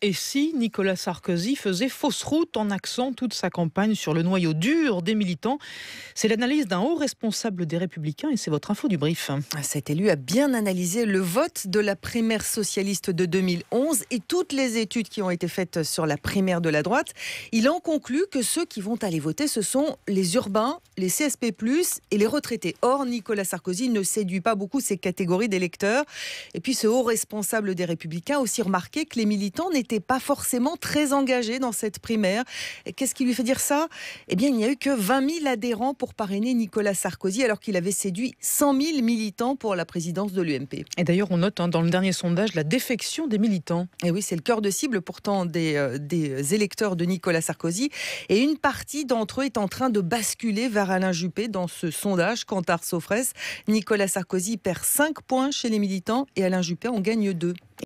Et si Nicolas Sarkozy faisait fausse route en axant toute sa campagne sur le noyau dur des militants C'est l'analyse d'un haut responsable des Républicains et c'est votre info du brief. Cet élu a bien analysé le vote de la primaire socialiste de 2011 et toutes les études qui ont été faites sur la primaire de la droite. Il en conclut que ceux qui vont aller voter, ce sont les urbains, les CSP+, et les retraités. Or, Nicolas Sarkozy ne séduit pas beaucoup ces catégories d'électeurs. Et puis ce haut responsable des Républicains a aussi remarqué que les militants n'était pas forcément très engagé dans cette primaire. Qu'est-ce qui lui fait dire ça Eh bien, il n'y a eu que 20 000 adhérents pour parrainer Nicolas Sarkozy, alors qu'il avait séduit 100 000 militants pour la présidence de l'UMP. Et d'ailleurs, on note hein, dans le dernier sondage la défection des militants. Et eh oui, c'est le cœur de cible pourtant euh, des, électeurs de Nicolas Sarkozy. Et une partie d'entre eux est en train de basculer vers Alain Juppé dans ce sondage. Quant à Saufresse, Nicolas Sarkozy perd 5 points chez les militants et Alain Juppé en gagne 2.